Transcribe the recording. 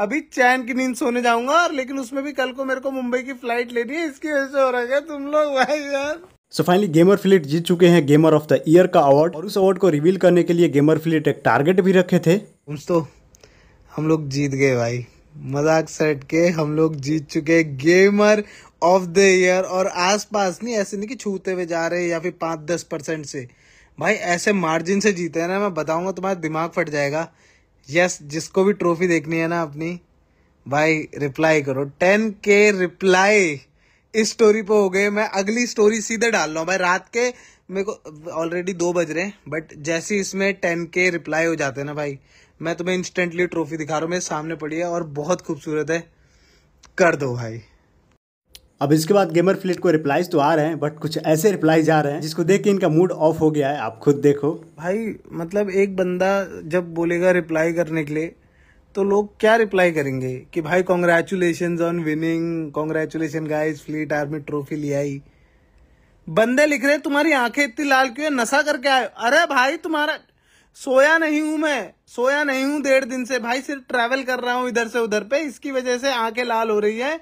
अभी चैन की नींद सोने जाऊंगा और लेकिन उसमें भी कल को मेरे को मुंबई की फ्लाइट लेनी है इसकी वजह से हो रहा है तुम लोग भाई यार सो फाइनली गेमर फ्लिट जीत चुके हैं गेमर ऑफ द ईयर का अवार्ड और उस अवार्ड को रिवील करने के लिए गेमर फ्लिट एक टारगेट भी रखे थे दोस्तों हम लोग जीत गए भाई मजाक सेट के हम लोग जीत चुके गेमर ऑफ द ईयर और आसपास नहीं ऐसे नहीं कि छूते हुए जा रहे या फिर पांच दस परसेंट से भाई ऐसे मार्जिन से जीते हैं ना मैं बताऊंगा तुम्हारा दिमाग फट जाएगा यस जिसको भी ट्रॉफी देखनी है ना अपनी भाई रिप्लाई करो टेन के रिप्लाई इस स्टोरी पे हो गए मैं अगली स्टोरी सीधे डाल रहा हूँ भाई रात के मेरे को ऑलरेडी दो बज रहे हैं बट जैसे इसमें टेन के रिप्लाई हो जाते हैं ना भाई मैं तुम्हें इंस्टेंटली ट्रॉफी दिखा रहा हूँ मेरे सामने पड़ी है और बहुत खूबसूरत है कर दो भाई अब इसके बाद गेमर फ्लिट को रिप्लाईज तो आ रहे हैं बट कुछ ऐसे रिप्लाईज आ रहे हैं जिसको देख के इनका मूड ऑफ हो गया है आप खुद देखो भाई मतलब एक बंदा जब बोलेगा रिप्लाई करने के लिए तो लोग क्या रिप्लाई करेंगे कि भाई congratulation on winning congratulation guys Flit army trophy ले आई बंदे लिख रहे तुम्हारी आंखें इतनी लाल क्यों है नशा करके आए अरे भाई तुम्हारा सोया नहीं हूं मैं सोया नहीं हूं डेढ़ दिन से भाई सिर्फ ट्रैवल कर रहा हूं इधर से उधर पे इसकी वजह से आंखें लाल हो रही है